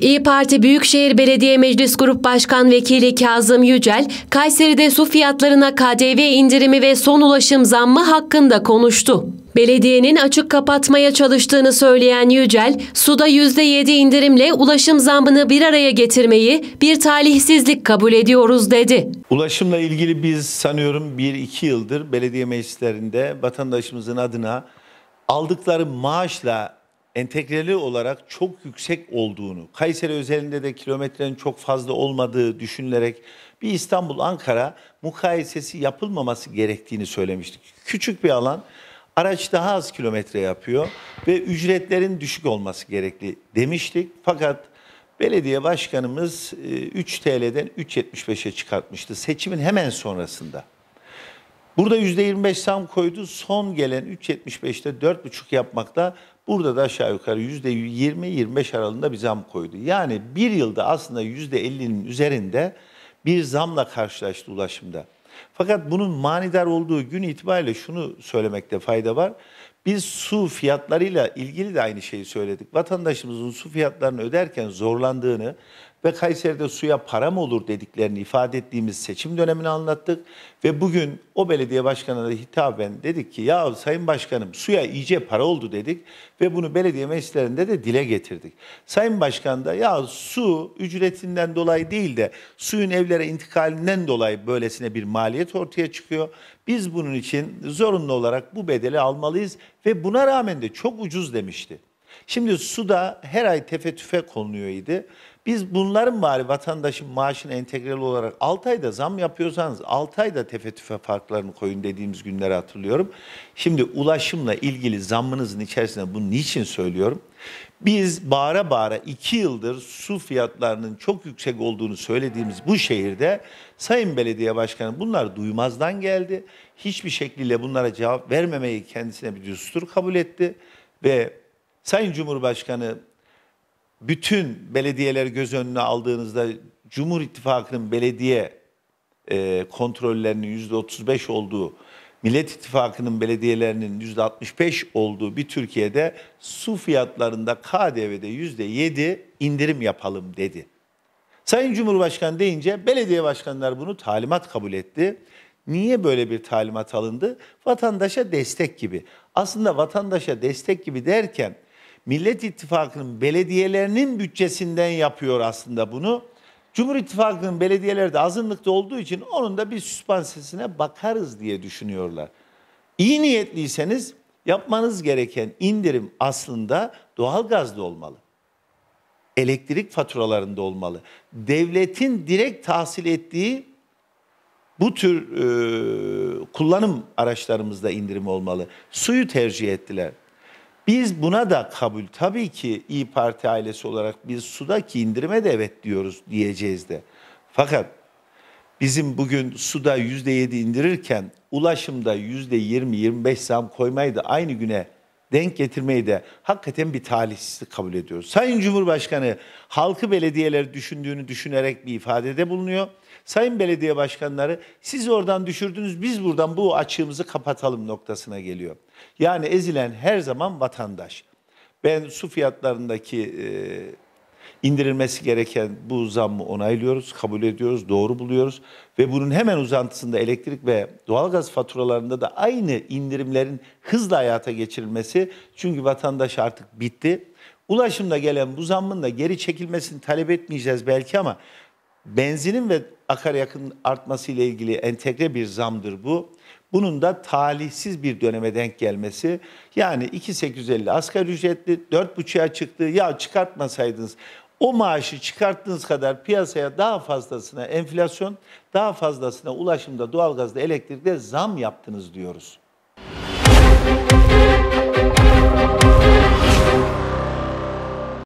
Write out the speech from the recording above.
İyi Parti Büyükşehir Belediye Meclis Grup Başkan Vekili Kazım Yücel, Kayseri'de su fiyatlarına KDV indirimi ve son ulaşım zammı hakkında konuştu. Belediyenin açık kapatmaya çalıştığını söyleyen Yücel, suda %7 indirimle ulaşım zammını bir araya getirmeyi bir talihsizlik kabul ediyoruz dedi. Ulaşımla ilgili biz sanıyorum 1-2 yıldır belediye meclislerinde vatandaşımızın adına aldıkları maaşla entegreli olarak çok yüksek olduğunu, Kayseri özelinde de kilometrenin çok fazla olmadığı düşünülerek bir İstanbul-Ankara mukayesesi yapılmaması gerektiğini söylemiştik. Küçük bir alan, araç daha az kilometre yapıyor ve ücretlerin düşük olması gerekli demiştik. Fakat belediye başkanımız 3 TL'den 3.75'e çıkartmıştı seçimin hemen sonrasında. Burada %25 zam koydu. Son gelen 3.75'te 4.5 yapmakta Burada da aşağı yukarı %20-25 aralığında bir zam koydu. Yani bir yılda aslında %50'nin üzerinde bir zamla karşılaştı ulaşımda. Fakat bunun manidar olduğu gün itibariyle şunu söylemekte fayda var. Biz su fiyatlarıyla ilgili de aynı şeyi söyledik. Vatandaşımızın su fiyatlarını öderken zorlandığını ve Kayseri'de suya para mı olur dediklerini ifade ettiğimiz seçim dönemini anlattık ve bugün o belediye başkanına da hitaben dedik ki ya sayın başkanım suya iyice para oldu dedik ve bunu belediye meclislerinde de dile getirdik. Sayın başkan da ya su ücretinden dolayı değil de suyun evlere intikalinden dolayı böylesine bir maliyet ortaya çıkıyor. Biz bunun için zorunlu olarak bu bedeli almalıyız ve buna rağmen de çok ucuz demişti. Şimdi suda her ay tefe tüfe konuluyor idi. Biz bunların bari vatandaşın maaşını entegral olarak 6 ayda zam yapıyorsanız 6 ayda tefettüfe farklarını koyun dediğimiz günleri hatırlıyorum. Şimdi ulaşımla ilgili zammınızın içerisinde bunu niçin söylüyorum? Biz bağıra bağıra 2 yıldır su fiyatlarının çok yüksek olduğunu söylediğimiz bu şehirde Sayın Belediye Başkanı bunlar duymazdan geldi. Hiçbir şekilde bunlara cevap vermemeyi kendisine bir düstur kabul etti ve Sayın Cumhurbaşkanı bütün belediyeler göz önüne aldığınızda Cumhur İttifakı'nın belediye e, kontrollerinin %35 olduğu, Millet İttifakı'nın belediyelerinin %65 olduğu bir Türkiye'de su fiyatlarında KDV'de %7 indirim yapalım dedi. Sayın Cumhurbaşkanı deyince belediye başkanlar bunu talimat kabul etti. Niye böyle bir talimat alındı? Vatandaşa destek gibi. Aslında vatandaşa destek gibi derken Millet İttifakı'nın belediyelerinin bütçesinden yapıyor aslında bunu. Cumhur İttifakı'nın belediyeleri de azınlıkta olduğu için onun da bir süspansesine bakarız diye düşünüyorlar. İyi niyetliyseniz yapmanız gereken indirim aslında doğalgazda olmalı. Elektrik faturalarında olmalı. Devletin direkt tahsil ettiği bu tür e, kullanım araçlarımızda indirim olmalı. Suyu tercih ettiler. Biz buna da kabul tabii ki İyi Parti ailesi olarak biz sudaki indirime de evet diyoruz diyeceğiz de. Fakat bizim bugün suda %7 indirirken ulaşımda %20-25 zam koymayı da aynı güne denk getirmeyi de hakikaten bir talihsizlik kabul ediyoruz. Sayın Cumhurbaşkanı halkı belediyeler düşündüğünü düşünerek bir ifadede bulunuyor. Sayın belediye başkanları siz oradan düşürdünüz biz buradan bu açığımızı kapatalım noktasına geliyor. Yani ezilen her zaman vatandaş. Ben su fiyatlarındaki e, indirilmesi gereken bu zammı onaylıyoruz, kabul ediyoruz, doğru buluyoruz ve bunun hemen uzantısında elektrik ve doğalgaz faturalarında da aynı indirimlerin hızla hayata geçirilmesi çünkü vatandaş artık bitti. Ulaşımda gelen bu zammın da geri çekilmesini talep etmeyeceğiz belki ama benzinin ve akaryakın artmasıyla ilgili entegre bir zamdır bu. Bunun da talihsiz bir döneme denk gelmesi. Yani 2850 asgari ücretli 4,5'a çıktı. Ya çıkartmasaydınız o maaşı çıkarttığınız kadar piyasaya daha fazlasına enflasyon, daha fazlasına ulaşımda, doğalgazda, elektrikte zam yaptınız diyoruz. Müzik